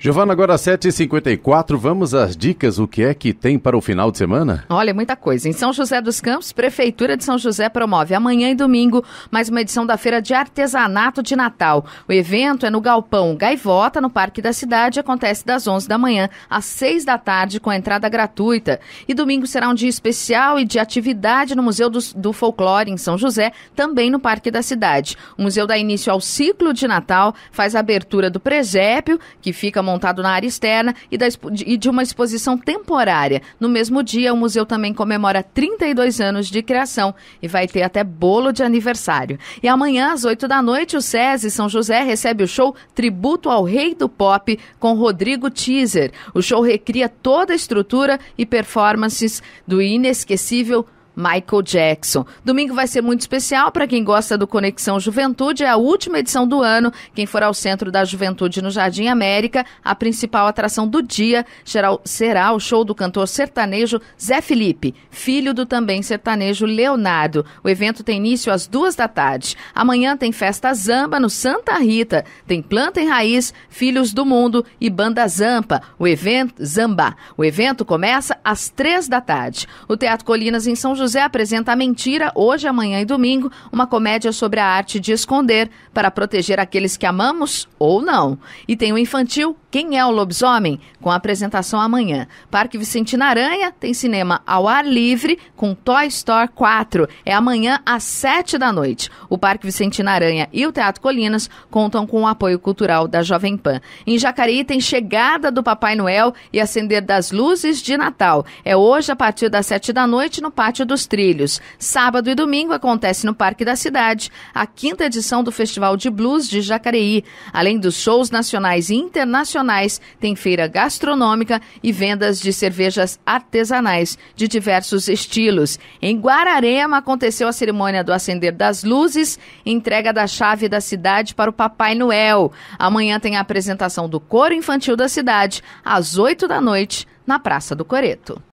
Giovana, agora 7h54, vamos às dicas, o que é que tem para o final de semana? Olha, muita coisa. Em São José dos Campos, Prefeitura de São José promove amanhã e domingo mais uma edição da Feira de Artesanato de Natal. O evento é no Galpão Gaivota, no Parque da Cidade, acontece das 11 da manhã às 6 da tarde, com entrada gratuita. E domingo será um dia especial e de atividade no Museu do, do Folclore, em São José, também no Parque da Cidade. O museu dá início ao ciclo de Natal, faz a abertura do presépio, que fica montado na área externa e, da, e de uma exposição temporária. No mesmo dia, o museu também comemora 32 anos de criação e vai ter até bolo de aniversário. E amanhã, às 8 da noite, o SESI São José recebe o show Tributo ao Rei do Pop com Rodrigo Teaser. O show recria toda a estrutura e performances do inesquecível Michael Jackson. Domingo vai ser muito especial para quem gosta do Conexão Juventude, é a última edição do ano. Quem for ao Centro da Juventude no Jardim América, a principal atração do dia será o show do cantor sertanejo Zé Felipe, filho do também sertanejo Leonardo. O evento tem início às duas da tarde. Amanhã tem festa Zamba no Santa Rita. Tem Planta em Raiz, Filhos do Mundo e Banda Zampa. O evento Zamba. O evento começa às três da tarde. O Teatro Colinas em São José José apresenta a mentira hoje, amanhã e domingo, uma comédia sobre a arte de esconder para proteger aqueles que amamos ou não. E tem o infantil Quem é o Lobisomem, com apresentação amanhã. Parque Vicentina Aranha tem cinema ao ar livre com Toy Store 4. É amanhã às 7 da noite. O Parque Vicentina Aranha e o Teatro Colinas contam com o apoio cultural da Jovem Pan. Em Jacareí tem chegada do Papai Noel e acender das luzes de Natal. É hoje a partir das 7 da noite no Pátio dos Trilhos. Sábado e domingo acontece no Parque da Cidade a quinta edição do Festival de Blues de Jacareí. Além dos shows nacionais e internacionais, tem feira gastronômica e vendas de cervejas artesanais de diversos estilos. Em Guararema aconteceu a cerimônia do acender das luzes, entrega da chave da cidade para o Papai Noel. Amanhã tem a apresentação do coro infantil da cidade às 8 da noite na Praça do Coreto.